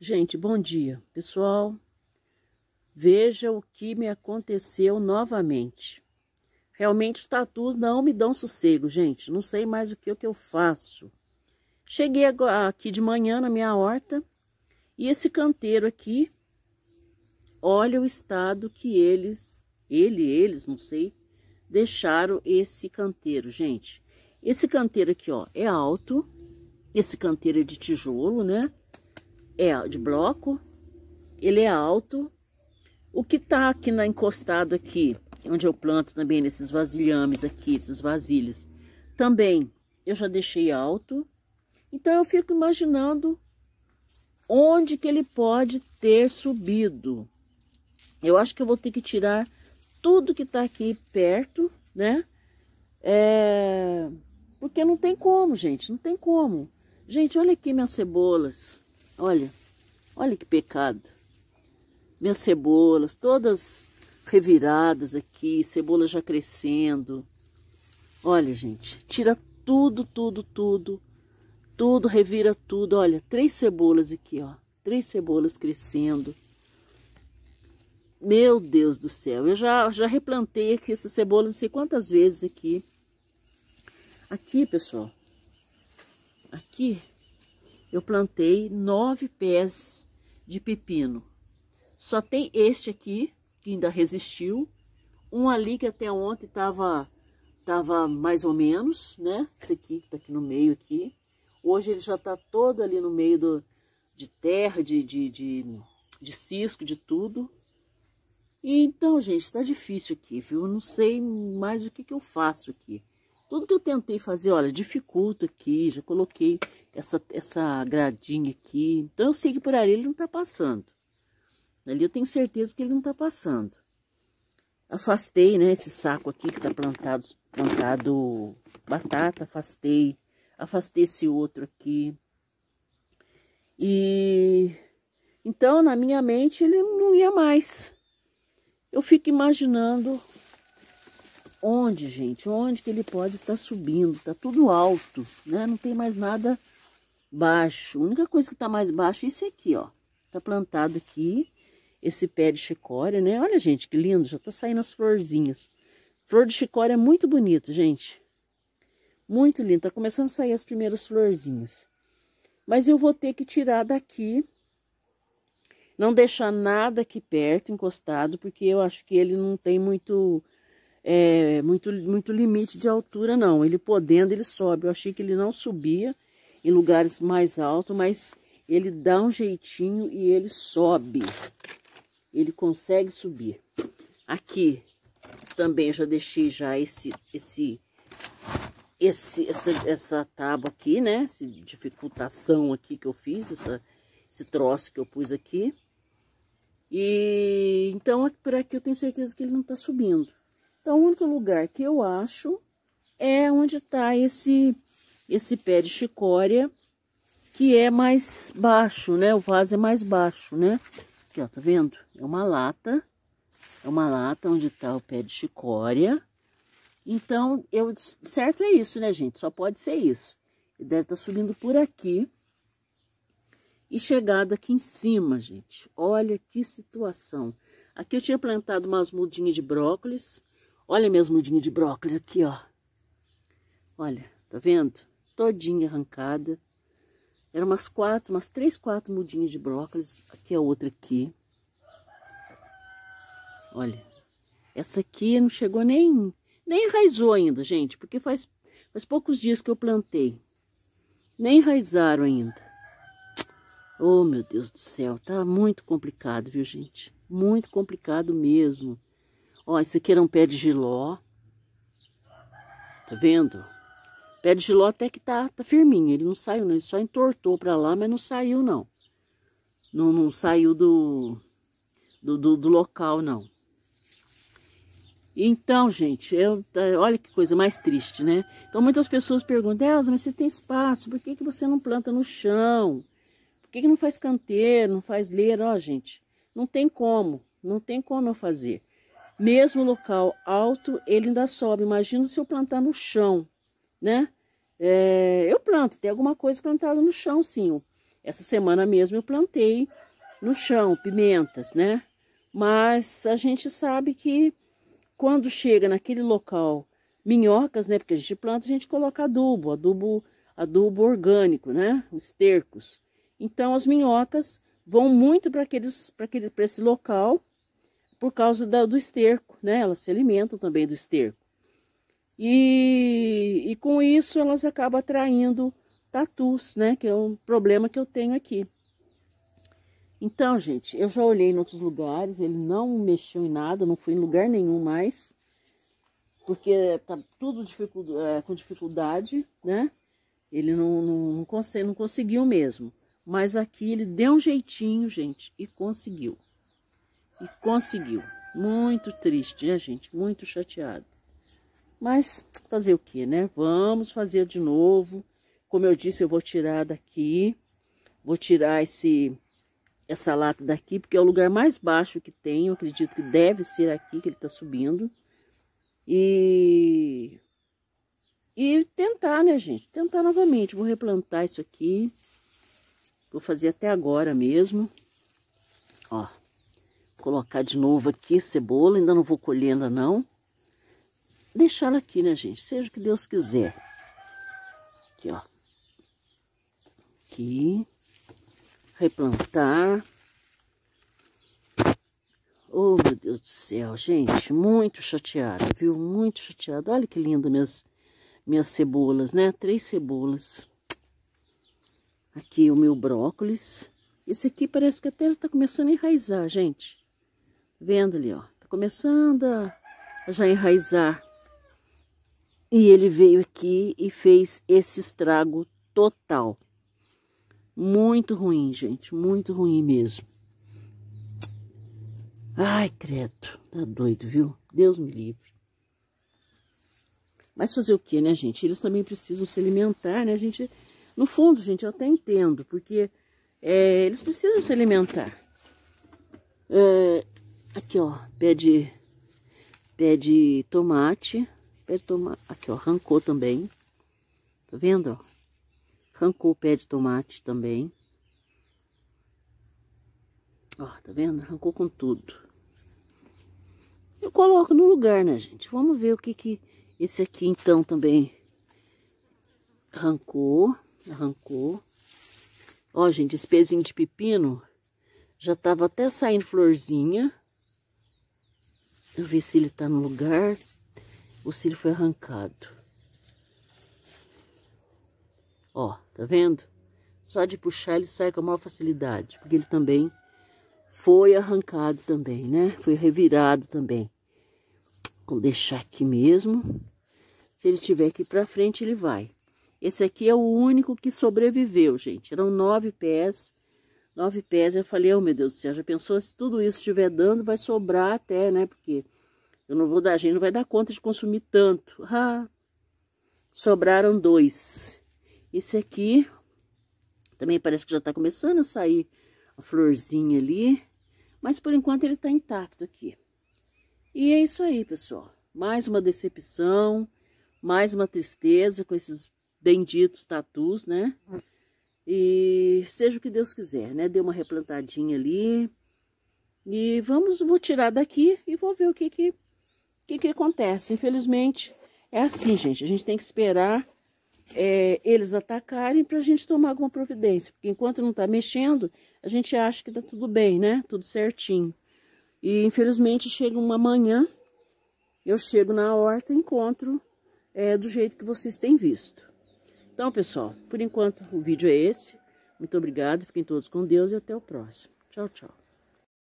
Gente, bom dia, pessoal. Veja o que me aconteceu novamente. Realmente os tatus não me dão sossego, gente. Não sei mais o que, o que eu faço. Cheguei aqui de manhã na minha horta e esse canteiro aqui, olha o estado que eles, ele, eles, não sei, deixaram esse canteiro, gente. Esse canteiro aqui, ó, é alto. Esse canteiro é de tijolo, né? é de bloco, ele é alto. O que tá aqui na encostado aqui, onde eu planto também nesses vasilhames aqui, essas vasilhas, também eu já deixei alto. Então eu fico imaginando onde que ele pode ter subido. Eu acho que eu vou ter que tirar tudo que tá aqui perto, né? É... Porque não tem como, gente, não tem como. Gente, olha aqui minhas cebolas, olha. Olha que pecado. Minhas cebolas, todas reviradas aqui, cebola já crescendo. Olha, gente, tira tudo, tudo, tudo. Tudo, revira tudo. Olha, três cebolas aqui, ó. Três cebolas crescendo. Meu Deus do céu, eu já, já replantei aqui essas cebolas não sei quantas vezes aqui. Aqui, pessoal, aqui eu plantei nove pés de pepino. Só tem este aqui, que ainda resistiu. Um ali que até ontem estava tava mais ou menos, né? Esse aqui que está aqui no meio aqui. Hoje ele já está todo ali no meio do, de terra, de, de, de, de cisco, de tudo. E então, gente, está difícil aqui, viu? Eu não sei mais o que, que eu faço aqui. Tudo que eu tentei fazer, olha, dificulta aqui, já coloquei essa, essa gradinha aqui. Então, eu sei que por ali ele não tá passando. Ali eu tenho certeza que ele não tá passando. Afastei, né, esse saco aqui que tá plantado, plantado batata, afastei. Afastei esse outro aqui. E então, na minha mente, ele não ia mais. Eu fico imaginando onde, gente? Onde que ele pode estar tá subindo? Está tudo alto, né? Não tem mais nada baixo. A única coisa que está mais baixo é isso aqui, ó. Tá plantado aqui esse pé de chicória, né? Olha, gente, que lindo, já tá saindo as florzinhas. Flor de chicória é muito bonito, gente. Muito lindo, tá começando a sair as primeiras florzinhas. Mas eu vou ter que tirar daqui, não deixar nada aqui perto, encostado, porque eu acho que ele não tem muito é, muito, muito limite de altura, não. Ele podendo, ele sobe. Eu achei que ele não subia em lugares mais altos, mas ele dá um jeitinho e ele sobe. Ele consegue subir. Aqui também já deixei já esse, esse, esse essa, essa tábua aqui, né? Essa dificultação aqui que eu fiz, essa, esse troço que eu pus aqui. E então é por aqui eu tenho certeza que ele não está subindo. Então, o único lugar que eu acho é onde está esse, esse pé de chicória, que é mais baixo, né? O vaso é mais baixo, né? Aqui, ó, tá vendo? É uma lata, é uma lata onde está o pé de chicória. Então, eu, certo é isso, né, gente? Só pode ser isso. Ele deve estar tá subindo por aqui e chegado aqui em cima, gente. Olha que situação. Aqui eu tinha plantado umas mudinhas de brócolis, Olha meus mudinhos de brócolis aqui, ó. Olha, tá vendo? Todinha arrancada. Eram umas quatro, umas três, quatro mudinhas de brócolis. Aqui a é outra aqui. Olha, essa aqui não chegou nem... Nem enraizou ainda, gente, porque faz, faz poucos dias que eu plantei. Nem enraizaram ainda. Oh, meu Deus do céu, tá muito complicado, viu, gente? Muito complicado mesmo. Ó, esse aqui era um pé de giló. Tá vendo? Pé de giló até que tá, tá firminho. Ele não saiu, não. Ele só entortou pra lá, mas não saiu, não. Não, não saiu do, do, do, do local, não. Então, gente, eu, tá, olha que coisa mais triste, né? Então, muitas pessoas perguntam, Elza, mas você tem espaço, por que, que você não planta no chão? Por que, que não faz canteiro, não faz leira? Ó, gente, não tem como, não tem como eu fazer mesmo local alto, ele ainda sobe. Imagina se eu plantar no chão, né? É, eu planto, tem alguma coisa plantada no chão, sim. Essa semana mesmo eu plantei no chão pimentas, né? Mas a gente sabe que quando chega naquele local minhocas, né? Porque a gente planta, a gente coloca adubo, adubo, adubo orgânico, né? Os Então as minhocas vão muito para aqueles, para aquele, para esse local por causa da, do esterco, né? Elas se alimentam também do esterco. E, e com isso elas acabam atraindo tatus, né? Que é um problema que eu tenho aqui. Então, gente, eu já olhei em outros lugares, ele não mexeu em nada, não foi em lugar nenhum mais, porque tá tudo dificu é, com dificuldade, né? Ele não, não, não, não conseguiu mesmo. Mas aqui ele deu um jeitinho, gente, e conseguiu. E conseguiu. Muito triste, né, gente? Muito chateado. Mas fazer o que, né? Vamos fazer de novo. Como eu disse, eu vou tirar daqui. Vou tirar esse essa lata daqui, porque é o lugar mais baixo que tem. Eu acredito que deve ser aqui que ele tá subindo. E e tentar, né, gente? Tentar novamente. Vou replantar isso aqui. Vou fazer até agora mesmo. Ó. Colocar de novo aqui cebola, ainda não vou colher ainda não. Deixar aqui, né, gente? Seja o que Deus quiser. Aqui, ó. Aqui. Replantar. Oh, meu Deus do céu, gente, muito chateado viu? Muito chateado Olha que lindo minhas, minhas cebolas, né? Três cebolas. Aqui o meu brócolis. Esse aqui parece que até está começando a enraizar, gente. Vendo ali, ó. Tá começando a já enraizar. E ele veio aqui e fez esse estrago total. Muito ruim, gente. Muito ruim mesmo. Ai, credo. Tá doido, viu? Deus me livre. Mas fazer o que, né, gente? Eles também precisam se alimentar, né? gente, no fundo, gente, eu até entendo, porque é, eles precisam se alimentar. É, Aqui, ó, pé de, pé de tomate. Pé de tomate. Aqui, ó, arrancou também. Tá vendo, ó? Arrancou o pé de tomate também. Ó, tá vendo? Arrancou com tudo. Eu coloco no lugar, né, gente? Vamos ver o que que esse aqui, então, também arrancou, arrancou. Ó, gente, esse pezinho de pepino já tava até saindo florzinha. Eu ver se ele tá no lugar ou se ele foi arrancado. Ó, tá vendo? Só de puxar ele sai com a maior facilidade, porque ele também foi arrancado também, né? Foi revirado também. Vou deixar aqui mesmo. Se ele tiver aqui pra frente, ele vai. Esse aqui é o único que sobreviveu, gente. Eram nove pés nove pés. Eu falei, oh meu Deus do céu, já pensou se tudo isso estiver dando, vai sobrar até, né? Porque eu não vou dar, a gente não vai dar conta de consumir tanto. Ah, sobraram dois. Esse aqui também parece que já tá começando a sair a florzinha ali, mas por enquanto ele tá intacto aqui. E é isso aí, pessoal. Mais uma decepção, mais uma tristeza com esses benditos tatus, né? E seja o que Deus quiser, né? Deu uma replantadinha ali. E vamos, vou tirar daqui e vou ver o que que, que, que acontece. Infelizmente, é assim, gente. A gente tem que esperar é, eles atacarem para a gente tomar alguma providência. Porque enquanto não está mexendo, a gente acha que está tudo bem, né? Tudo certinho. E infelizmente chega uma manhã, eu chego na horta e encontro é, do jeito que vocês têm visto. Então, pessoal, por enquanto o vídeo é esse. Muito obrigado, fiquem todos com Deus e até o próximo. Tchau, tchau.